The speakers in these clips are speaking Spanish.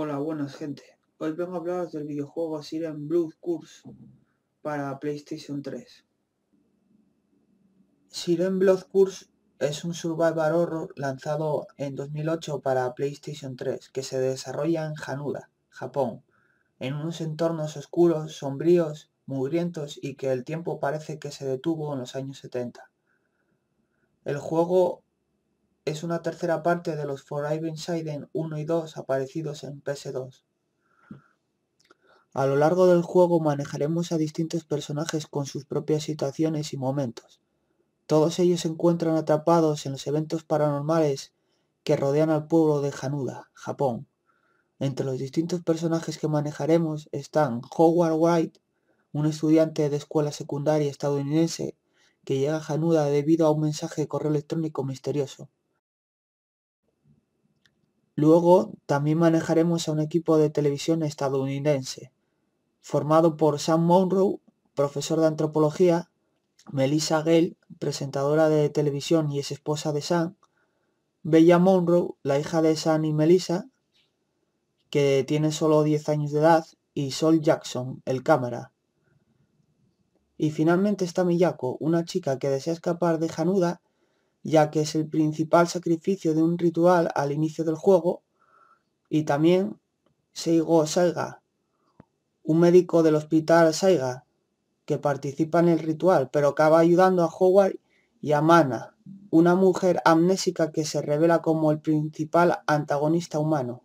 Hola, buenas gente. Hoy vengo a hablaros del videojuego Siren Blood Curse para PlayStation 3. Siren Blood Curse es un survival horror lanzado en 2008 para PlayStation 3 que se desarrolla en Hanuda, Japón, en unos entornos oscuros, sombríos, mugrientos y que el tiempo parece que se detuvo en los años 70. El juego es una tercera parte de los Forever Siden 1 y 2 aparecidos en PS2. A lo largo del juego manejaremos a distintos personajes con sus propias situaciones y momentos. Todos ellos se encuentran atrapados en los eventos paranormales que rodean al pueblo de Hanuda, Japón. Entre los distintos personajes que manejaremos están Howard White, un estudiante de escuela secundaria estadounidense que llega a Hanuda debido a un mensaje de correo electrónico misterioso. Luego también manejaremos a un equipo de televisión estadounidense, formado por Sam Monroe, profesor de antropología, Melissa Gale, presentadora de televisión y es esposa de Sam, Bella Monroe, la hija de Sam y Melissa, que tiene solo 10 años de edad, y Sol Jackson, el cámara. Y finalmente está Miyako, una chica que desea escapar de Januda ya que es el principal sacrificio de un ritual al inicio del juego, y también Seigo Saiga, un médico del hospital Saiga, que participa en el ritual, pero acaba ayudando a Howard y a Mana, una mujer amnésica que se revela como el principal antagonista humano.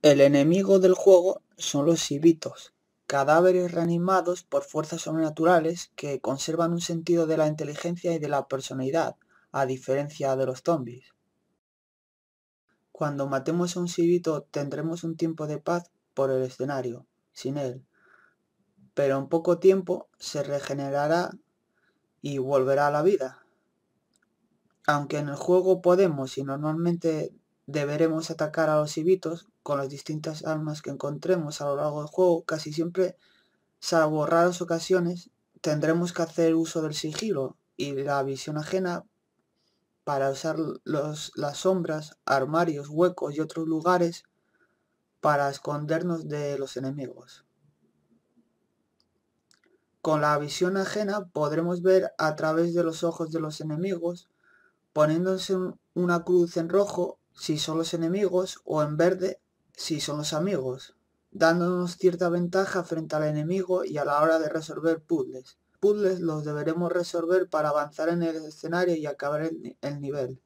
El enemigo del juego son los Ibitos, cadáveres reanimados por fuerzas sobrenaturales que conservan un sentido de la inteligencia y de la personalidad, a diferencia de los zombies. Cuando matemos a un civito tendremos un tiempo de paz por el escenario, sin él, pero en poco tiempo se regenerará y volverá a la vida. Aunque en el juego podemos y normalmente deberemos atacar a los hibitos con las distintas armas que encontremos a lo largo del juego, casi siempre, salvo raras ocasiones, tendremos que hacer uso del sigilo y la visión ajena para usar las sombras, armarios, huecos y otros lugares para escondernos de los enemigos. Con la visión ajena podremos ver a través de los ojos de los enemigos, poniéndose una cruz en rojo si son los enemigos o en verde si son los amigos, dándonos cierta ventaja frente al enemigo y a la hora de resolver puzzles. Puzzles los deberemos resolver para avanzar en el escenario y acabar el, nivel.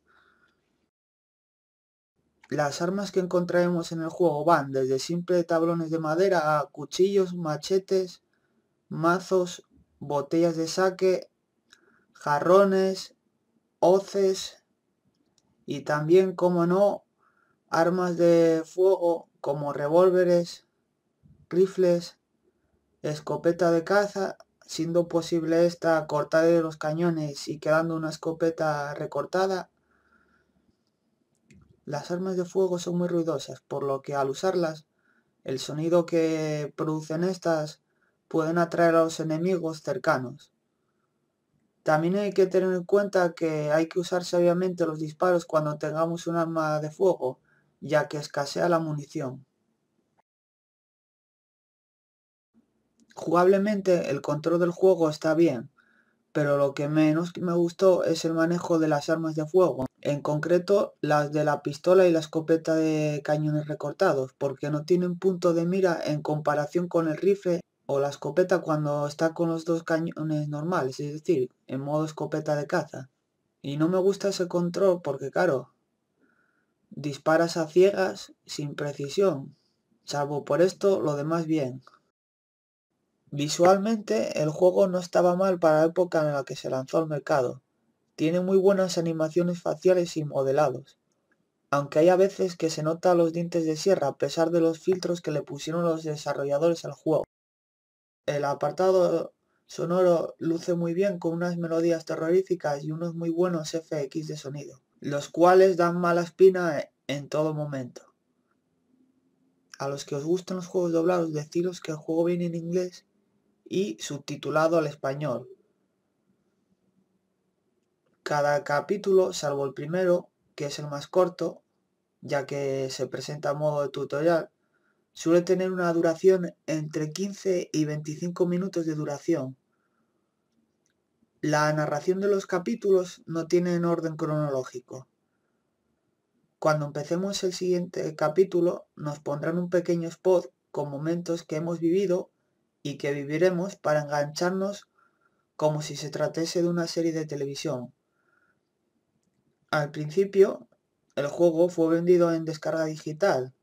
Las armas que encontraremos en el juego van desde simples tablones de madera a cuchillos, machetes, mazos, botellas de saque, jarrones, hoces, y también, como no, armas de fuego como revólveres, rifles, escopeta de caza, siendo posible esta cortar de los cañones y quedando una escopeta recortada. Las armas de fuego son muy ruidosas, por lo que al usarlas, el sonido que producen estas pueden atraer a los enemigos cercanos. También hay que tener en cuenta que hay que usar sabiamente los disparos cuando tengamos un arma de fuego, ya que escasea la munición. Jugablemente el control del juego está bien, pero lo que menos me gustó es el manejo de las armas de fuego, en concreto las de la pistola y la escopeta de cañones recortados, porque no tienen punto de mira en comparación con el rifle o la escopeta cuando está con los dos cañones normales, es decir, en modo escopeta de caza. Y no me gusta ese control porque, claro, disparas a ciegas sin precisión. Salvo por esto, lo demás bien. Visualmente, el juego no estaba mal para la época en la que se lanzó al mercado. Tiene muy buenas animaciones faciales y modelados. Aunque hay a veces que se nota los dientes de sierra a pesar de los filtros que le pusieron los desarrolladores al juego. El apartado sonoro luce muy bien con unas melodías terroríficas y unos muy buenos FX de sonido, los cuales dan mala espina en todo momento. A los que os gustan los juegos doblados, deciros que el juego viene en inglés y subtitulado al español. Cada capítulo, salvo el primero, que es el más corto, ya que se presenta a modo de tutorial, Suele tener una duración entre 15 y 25 minutos de duración. La narración de los capítulos no tiene en orden cronológico. Cuando empecemos el siguiente capítulo, nos pondrán un pequeño spot con momentos que hemos vivido y que viviremos para engancharnos como si se tratase de una serie de televisión. Al principio, el juego fue vendido en descarga digital,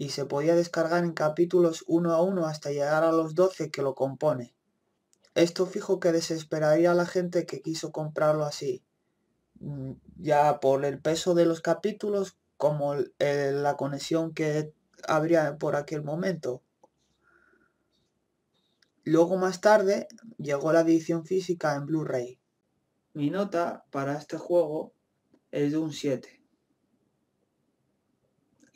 y se podía descargar en capítulos uno a uno hasta llegar a los 12 que lo compone. Esto fijo que desesperaría a la gente que quiso comprarlo así, mm, ya por el peso de los capítulos como la conexión que habría por aquel momento. Luego más tarde llegó la edición física en Blu-ray. Mi nota para este juego es de un 7.